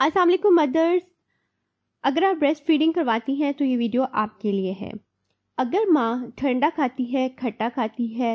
असल मदर्स अगर आप ब्रेस्ट फीडिंग करवाती हैं तो ये वीडियो आपके लिए है अगर माँ ठंडा खाती है खट्टा खाती है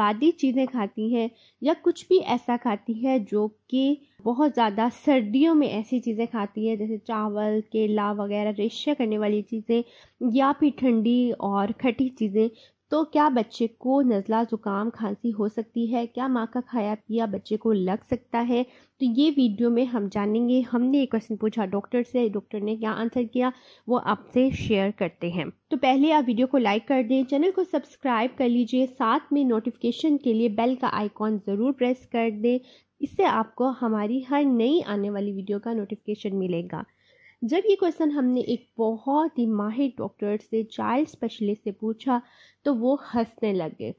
बादी चीज़ें खाती हैं या कुछ भी ऐसा खाती है जो कि बहुत ज़्यादा सर्दियों में ऐसी चीज़ें खाती है जैसे चावल केला वगैरह रेशा करने वाली चीज़ें या फिर ठंडी और खटी चीज़ें तो क्या बच्चे को नज़ला ज़ुकाम खांसी हो सकती है क्या माँ का खाया पिया बच्चे को लग सकता है तो ये वीडियो में हम जानेंगे हमने एक क्वेश्चन पूछा डॉक्टर से डॉक्टर ने क्या आंसर किया वो आपसे शेयर करते हैं तो पहले आप वीडियो को लाइक कर दें चैनल को सब्सक्राइब कर लीजिए साथ में नोटिफिकेशन के लिए बेल का आइकॉन ज़रूर प्रेस कर दें इससे आपको हमारी हर नई आने वाली वीडियो का नोटिफिकेशन मिलेगा जब ये क्वेश्चन हमने एक बहुत ही माहिर डॉक्टर से चाइल्ड स्पेशलिस्ट से पूछा तो वो हंसने लग गए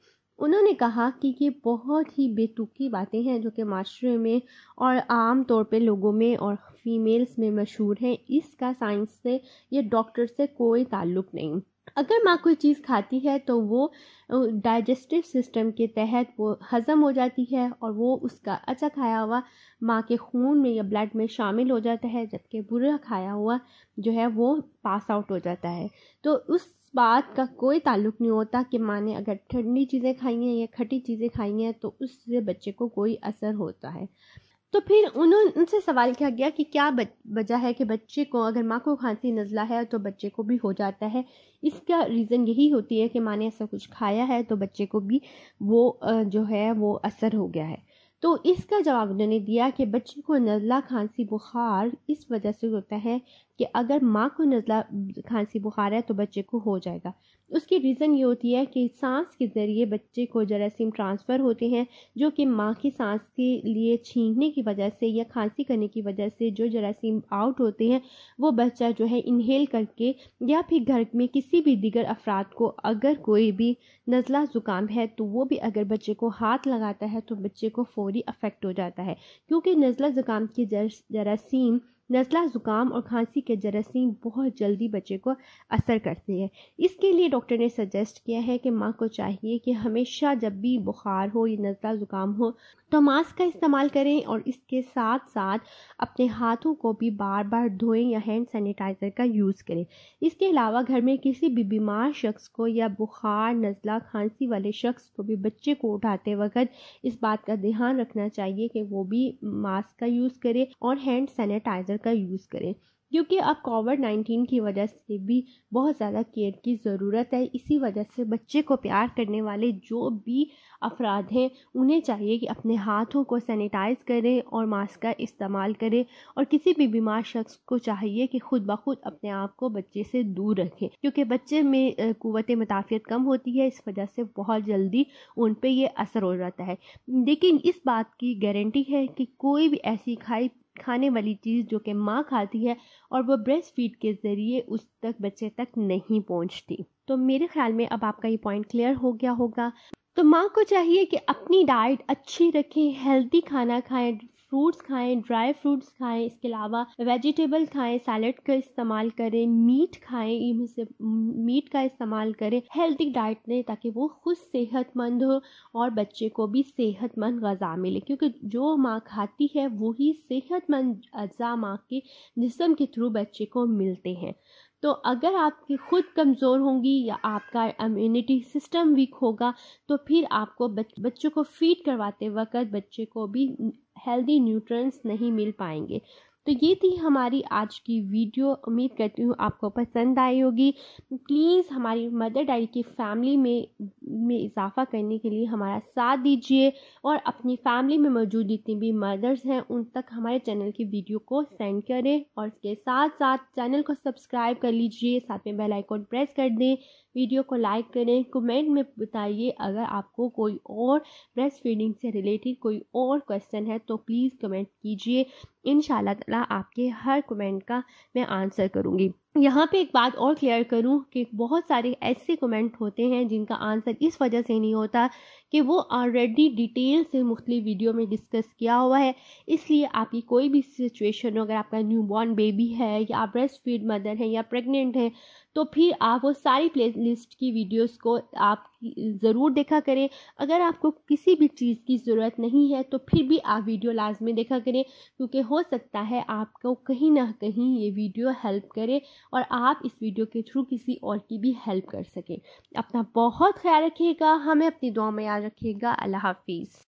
उन्होंने कहा कि ये बहुत ही बेतुकी बातें हैं जो कि माशरे में और आम तौर पे लोगों में और फीमेल्स में मशहूर हैं इसका साइंस से या डॉक्टर से कोई ताल्लुक़ नहीं अगर माँ कोई चीज़ खाती है तो वो डाइजेस्टिव सिस्टम के तहत वो हज़म हो जाती है और वो उसका अच्छा खाया हुआ माँ के खून में या ब्लड में शामिल हो जाता है जबकि बुरा खाया हुआ जो है वो पास आउट हो जाता है तो उस बात का कोई ताल्लुक नहीं होता कि माँ ने अगर ठंडी चीज़ें खाई हैं या खटी चीज़ें खाई हैं तो उससे बच्चे को कोई असर होता है तो फिर उन्होंने उनसे सवाल किया गया कि क्या वजह है कि बच्चे को अगर माँ को खांसी नज़ला है तो बच्चे को भी हो जाता है इसका रीज़न यही होती है कि माँ ने ऐसा कुछ खाया है तो बच्चे को भी वो जो है वो असर हो गया है तो इसका जवाब उन्होंने दिया कि बच्चे को नज़ला खांसी बुखार इस वजह से होता है कि अगर माँ को नज़ला खांसी बुखार है तो बच्चे को हो जाएगा उसकी रीज़न ये होती है कि सांस के ज़रिए बच्चे को जरासीम ट्रांसफ़र होते हैं जो कि माँ की सांस के लिए छींकने की वजह से या खांसी करने की वजह से जो जरासीम आउट होते हैं वो बच्चा जो है इनहेल करके या फिर घर में किसी भी दिगर अफराद को अगर कोई भी नज़ला ज़ुकाम है तो वो भी अगर बच्चे को हाथ लगाता है तो बच्चे को फौरी अफेक्ट हो जाता है क्योंकि नज़ला ज़ुकाम की जरासीम नज़ला ज़ुकाम और खांसी के जरासीम बहुत जल्दी बच्चे को असर करते हैं इसके लिए डॉक्टर ने सजेस्ट किया है कि माँ को चाहिए कि हमेशा जब भी बुखार हो या नज़ला ज़ुकाम हो तो मास्क का इस्तेमाल करें और इसके साथ साथ अपने हाथों को भी बार बार धोएं या हैंड सैनिटाइज़र का यूज़ करें इसके अलावा घर में किसी भी बीमार शख्स को या बुखार नज़ला खांसी वाले शख्स को भी बच्चे को उठाते वक्त इस बात का ध्यान रखना चाहिए कि वो भी मास्क का यूज़ करे और हैंड सैनिटाइज़र का यूज़ करें क्योंकि अब कोविड नाइन्टीन की वजह से भी बहुत ज़्यादा केयर की ज़रूरत है इसी वजह से बच्चे को प्यार करने वाले जो भी अफराद हैं उन्हें चाहिए कि अपने हाथों को सैनिटाइज़ करें और मास्क का इस्तेमाल करें और किसी भी बीमार शख्स को चाहिए कि खुद ब खुद अपने आप को बच्चे से दूर रखें क्योंकि बच्चे में कुत मुताफ़ियत कम होती है इस वजह से बहुत जल्दी उन पर यह असर हो जाता है लेकिन इस बात की गारंटी है कि कोई भी ऐसी खाई खाने वाली चीज़ जो कि माँ खाती है और वो ब्रेस्ट फीड के ज़रिए उस तक बच्चे तक नहीं पहुँचती तो मेरे ख्याल में अब आपका ये पॉइंट क्लियर हो गया होगा तो माँ को चाहिए कि अपनी डाइट अच्छी रखें हेल्दी खाना खाएं फ्रूट्स खाएं ड्राई फ्रूट्स खाएं इसके अलावा वेजिटेबल खाएं सैलड का इस्तेमाल करें मीट खाएं से मीट का इस्तेमाल करें हेल्दी डाइट लें ताकि वो खुद सेहतमंद हो और बच्चे को भी सेहतमंद गज़ा मिले क्योंकि जो माँ खाती है वही सेहतमंद अज़ा माँ के जिसम के थ्रू बच्चे को मिलते हैं तो अगर आपकी खुद कमज़ोर होंगी या आपका इम्यूनिटी सिस्टम वीक होगा तो फिर आपको बच्चों को फीड करवाते वक्त बच्चे को भी हेल्दी न्यूट्रंस नहीं मिल पाएंगे तो ये थी हमारी आज की वीडियो उम्मीद करती हूँ आपको पसंद आई होगी प्लीज़ हमारी मदर डैडी की फैमिली में में इजाफ़ा करने के लिए हमारा साथ दीजिए और अपनी फैमिली में मौजूद जितनी भी मदर्स हैं उन तक हमारे चैनल की वीडियो को सेंड करें और इसके साथ साथ चैनल को सब्सक्राइब कर लीजिए साथ में बेल आइकॉन प्रेस कर दें वीडियो को लाइक करें कमेंट में बताइए अगर आपको कोई और ब्रेस्ट फीडिंग से रिलेटेड कोई और क्वेश्चन है तो प्लीज़ कमेंट कीजिए इन शाह आपके हर कमेंट का मैं आंसर करूँगी यहाँ पे एक बात और क्लियर करूँ कि बहुत सारे ऐसे कमेंट होते हैं जिनका आंसर इस वजह से नहीं होता कि वो ऑलरेडी डिटेल से मुख्तलि वीडियो में डिस्कस किया हुआ है इसलिए आपकी कोई भी सिचुएशन हो अगर आपका न्यू बॉर्न बेबी है या आप ब्रेस्ट फीड मदर हैं या प्रेग्नेंट हैं तो फिर आप वो सारी प्ले लिस्ट की वीडियोस को आप ज़रूर देखा करें अगर आपको किसी भी चीज़ की ज़रूरत नहीं है तो फिर भी आप वीडियो लाजमी देखा करें क्योंकि हो सकता है आपको कहीं ना कहीं ये वीडियो हेल्प करे और आप इस वीडियो के थ्रू किसी और की भी हेल्प कर सकें अपना बहुत ख्याल रखिएगा हमें अपनी दुआ में याद रखिएगा अल्लाह हाफिज़